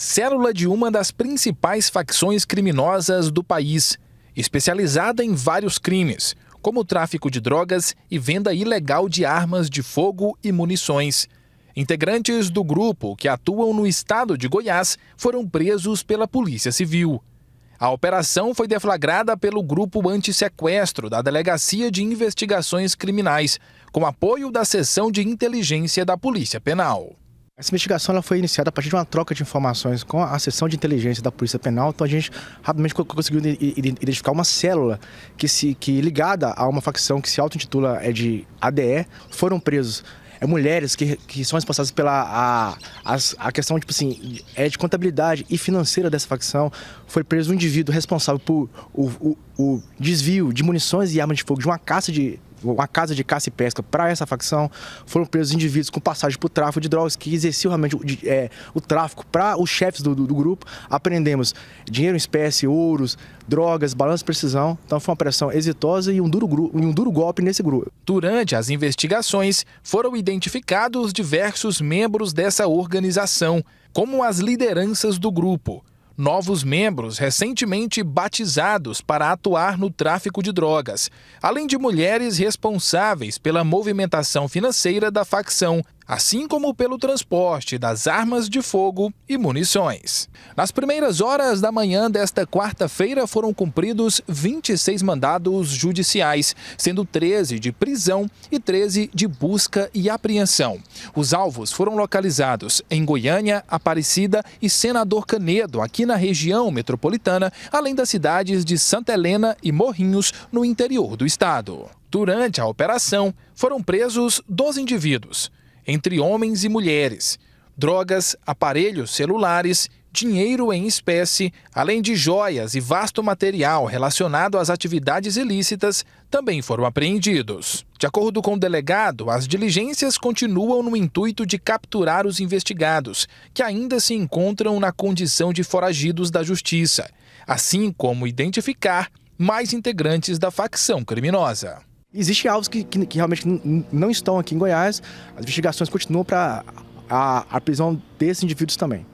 célula de uma das principais facções criminosas do país, especializada em vários crimes, como tráfico de drogas e venda ilegal de armas de fogo e munições. Integrantes do grupo que atuam no estado de Goiás foram presos pela Polícia Civil. A operação foi deflagrada pelo Grupo Antissequestro da Delegacia de Investigações Criminais, com apoio da Seção de Inteligência da Polícia Penal. Essa investigação ela foi iniciada a partir de uma troca de informações com a seção de inteligência da Polícia Penal, então a gente rapidamente conseguiu identificar uma célula que se que ligada a uma facção que se auto-intitula é de ADE, foram presos é, mulheres que, que são responsáveis pela a, a, a, questão tipo assim, é de contabilidade e financeira dessa facção. Foi preso um indivíduo responsável por o, o, o desvio de munições e armas de fogo de uma caça de, uma casa de caça e pesca para essa facção. Foram presos indivíduos com passagem para o tráfico de drogas que exerciam realmente o, de, é, o tráfico para os chefes do, do, do, grupo. Aprendemos dinheiro em espécie, ouros, drogas, balanço de precisão. Então foi uma operação exitosa e um duro, um duro golpe nesse grupo. Durante as investigações, foram identificados diversos membros dessa organização, como as lideranças do grupo novos membros recentemente batizados para atuar no tráfico de drogas, além de mulheres responsáveis pela movimentação financeira da facção assim como pelo transporte das armas de fogo e munições. Nas primeiras horas da manhã desta quarta-feira foram cumpridos 26 mandados judiciais, sendo 13 de prisão e 13 de busca e apreensão. Os alvos foram localizados em Goiânia, Aparecida e Senador Canedo, aqui na região metropolitana, além das cidades de Santa Helena e Morrinhos, no interior do estado. Durante a operação, foram presos 12 indivíduos, entre homens e mulheres, drogas, aparelhos celulares, dinheiro em espécie, além de joias e vasto material relacionado às atividades ilícitas, também foram apreendidos. De acordo com o delegado, as diligências continuam no intuito de capturar os investigados, que ainda se encontram na condição de foragidos da justiça, assim como identificar mais integrantes da facção criminosa. Existem alvos que, que, que, realmente não estão aqui em Goiás, as investigações continuam para a, a prisão desses indivíduos também.